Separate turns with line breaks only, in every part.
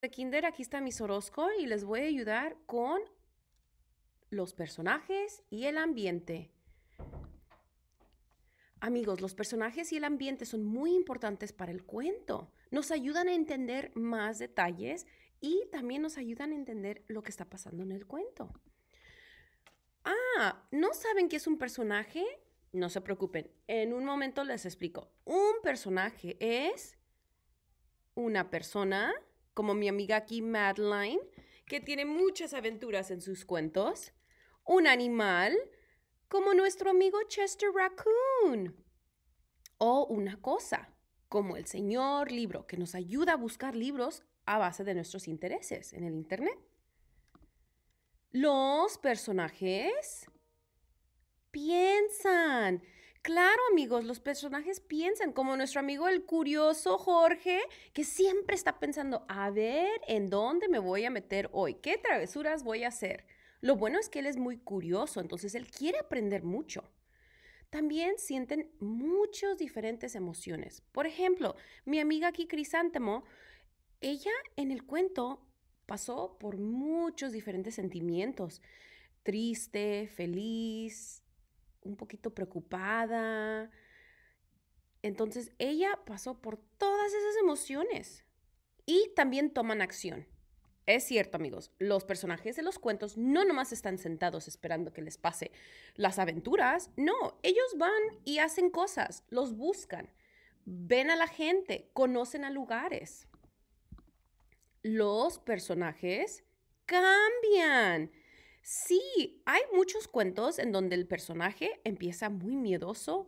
de Kinder, aquí está mi Orozco y les voy a ayudar con los personajes y el ambiente. Amigos, los personajes y el ambiente son muy importantes para el cuento. Nos ayudan a entender más detalles y también nos ayudan a entender lo que está pasando en el cuento. Ah, ¿no saben qué es un personaje? No se preocupen, en un momento les explico. Un personaje es una persona como mi amiga aquí Madeline, que tiene muchas aventuras en sus cuentos, un animal, como nuestro amigo Chester Raccoon, o una cosa, como el señor libro, que nos ayuda a buscar libros a base de nuestros intereses en el Internet. Los personajes piensan, Claro, amigos, los personajes piensan, como nuestro amigo el curioso Jorge, que siempre está pensando, a ver, ¿en dónde me voy a meter hoy? ¿Qué travesuras voy a hacer? Lo bueno es que él es muy curioso, entonces él quiere aprender mucho. También sienten muchas diferentes emociones. Por ejemplo, mi amiga aquí Crisántemo, ella en el cuento pasó por muchos diferentes sentimientos. Triste, feliz, un poquito preocupada. Entonces ella pasó por todas esas emociones y también toman acción. Es cierto, amigos, los personajes de los cuentos no nomás están sentados esperando que les pase las aventuras, no, ellos van y hacen cosas, los buscan, ven a la gente, conocen a lugares. Los personajes cambian Sí, hay muchos cuentos en donde el personaje empieza muy miedoso,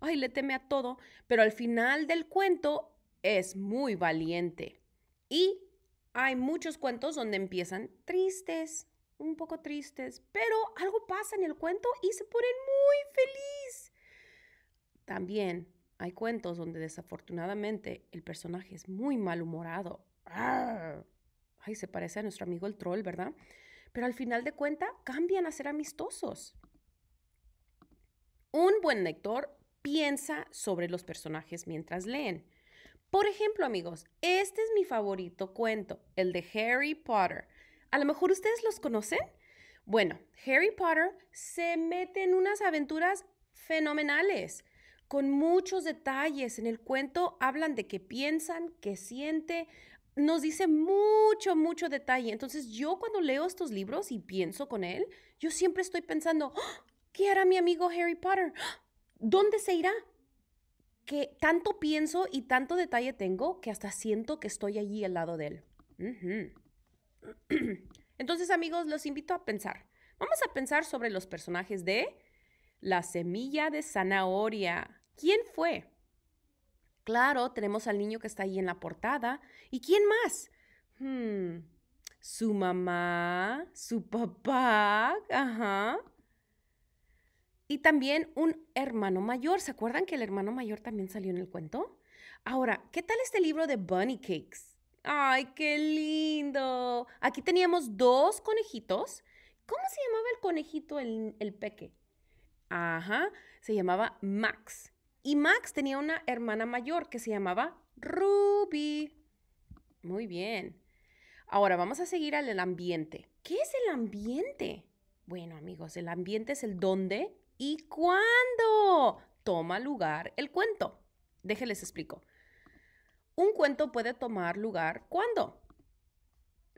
ay, le teme a todo, pero al final del cuento es muy valiente. Y hay muchos cuentos donde empiezan tristes, un poco tristes, pero algo pasa en el cuento y se ponen muy feliz. También hay cuentos donde desafortunadamente el personaje es muy malhumorado. Ay, se parece a nuestro amigo el troll, ¿verdad? pero al final de cuenta cambian a ser amistosos. Un buen lector piensa sobre los personajes mientras leen. Por ejemplo, amigos, este es mi favorito cuento, el de Harry Potter. A lo mejor ustedes los conocen. Bueno, Harry Potter se mete en unas aventuras fenomenales. Con muchos detalles en el cuento hablan de qué piensan, qué siente, nos dice mucho, mucho detalle. Entonces yo cuando leo estos libros y pienso con él, yo siempre estoy pensando, ah, ¿qué hará mi amigo Harry Potter? Ah, ¿Dónde se irá? Que tanto pienso y tanto detalle tengo que hasta siento que estoy allí al lado de él. Entonces amigos, los invito a pensar. Vamos a pensar sobre los personajes de La semilla de zanahoria. ¿Quién fue? Claro, tenemos al niño que está ahí en la portada. ¿Y quién más? Hmm, su mamá, su papá, ajá. Y también un hermano mayor. ¿Se acuerdan que el hermano mayor también salió en el cuento? Ahora, ¿qué tal este libro de Bunny Cakes? ¡Ay, qué lindo! Aquí teníamos dos conejitos. ¿Cómo se llamaba el conejito, el, el peque? Ajá, se llamaba Max. Y Max tenía una hermana mayor que se llamaba Ruby. Muy bien. Ahora vamos a seguir al ambiente. ¿Qué es el ambiente? Bueno, amigos, el ambiente es el dónde y cuándo toma lugar el cuento. Déjenles explico. Un cuento puede tomar lugar ¿cuándo?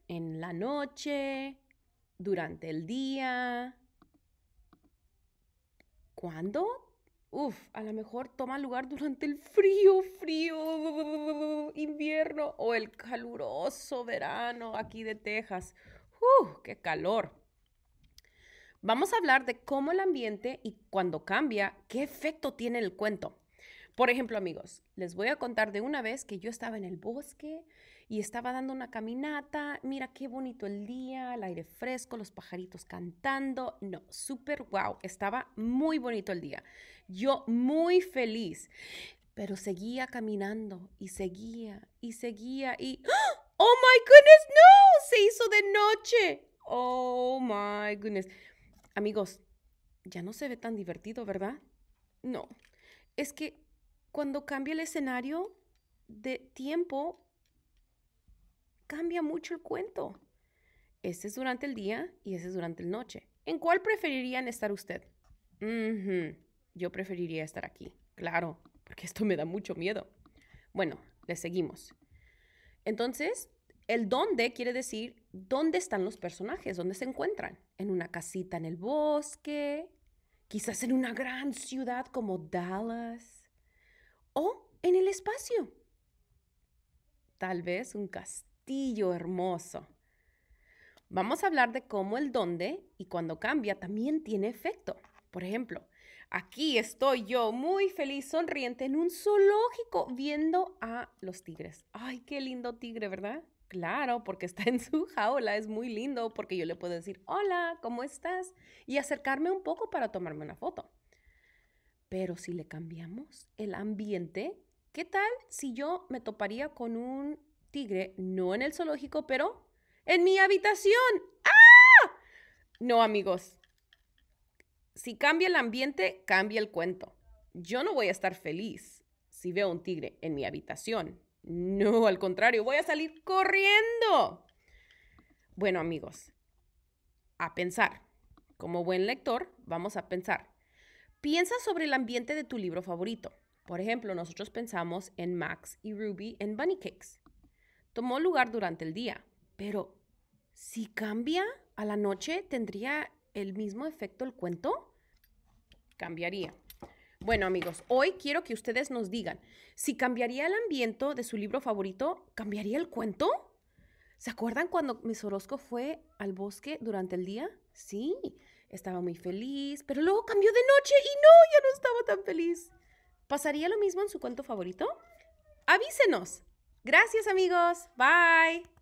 En la noche, durante el día. ¿Cuándo Uf, a lo mejor toma lugar durante el frío, frío invierno o el caluroso verano aquí de Texas. ¡Uf, qué calor! Vamos a hablar de cómo el ambiente y cuando cambia, qué efecto tiene el cuento. Por ejemplo, amigos, les voy a contar de una vez que yo estaba en el bosque y estaba dando una caminata. Mira qué bonito el día, el aire fresco, los pajaritos cantando. No, súper wow. Estaba muy bonito el día. Yo muy feliz, pero seguía caminando y seguía y seguía y... ¡Oh my goodness, no! Se hizo de noche. Oh my goodness. Amigos, ya no se ve tan divertido, ¿verdad? No. Es que cuando cambia el escenario de tiempo, cambia mucho el cuento. Este es durante el día y ese es durante la noche. ¿En cuál preferirían estar usted? Yo preferiría estar aquí, claro, porque esto me da mucho miedo. Bueno, le seguimos. Entonces, el dónde quiere decir dónde están los personajes, dónde se encuentran. En una casita en el bosque, quizás en una gran ciudad como Dallas o en el espacio. Tal vez un castillo hermoso. Vamos a hablar de cómo el dónde y cuando cambia también tiene efecto. Por ejemplo, aquí estoy yo muy feliz, sonriente, en un zoológico viendo a los tigres. Ay, qué lindo tigre, ¿verdad? Claro, porque está en su jaula, es muy lindo porque yo le puedo decir, hola, ¿cómo estás? Y acercarme un poco para tomarme una foto. Pero si le cambiamos el ambiente, ¿qué tal si yo me toparía con un tigre, no en el zoológico, pero en mi habitación? ¡Ah! No, amigos. Si cambia el ambiente, cambia el cuento. Yo no voy a estar feliz si veo un tigre en mi habitación. No, al contrario, voy a salir corriendo. Bueno, amigos, a pensar. Como buen lector, vamos a pensar Piensa sobre el ambiente de tu libro favorito. Por ejemplo, nosotros pensamos en Max y Ruby en Bunny Cakes. Tomó lugar durante el día, pero si cambia a la noche, ¿tendría el mismo efecto el cuento? Cambiaría. Bueno amigos, hoy quiero que ustedes nos digan si cambiaría el ambiente de su libro favorito, ¿cambiaría el cuento? ¿Se acuerdan cuando Miss Orozco fue al bosque durante el día? Sí, estaba muy feliz, pero luego cambió de noche y no, ya no estaba tan feliz. ¿Pasaría lo mismo en su cuento favorito? Avísenos. Gracias amigos. Bye.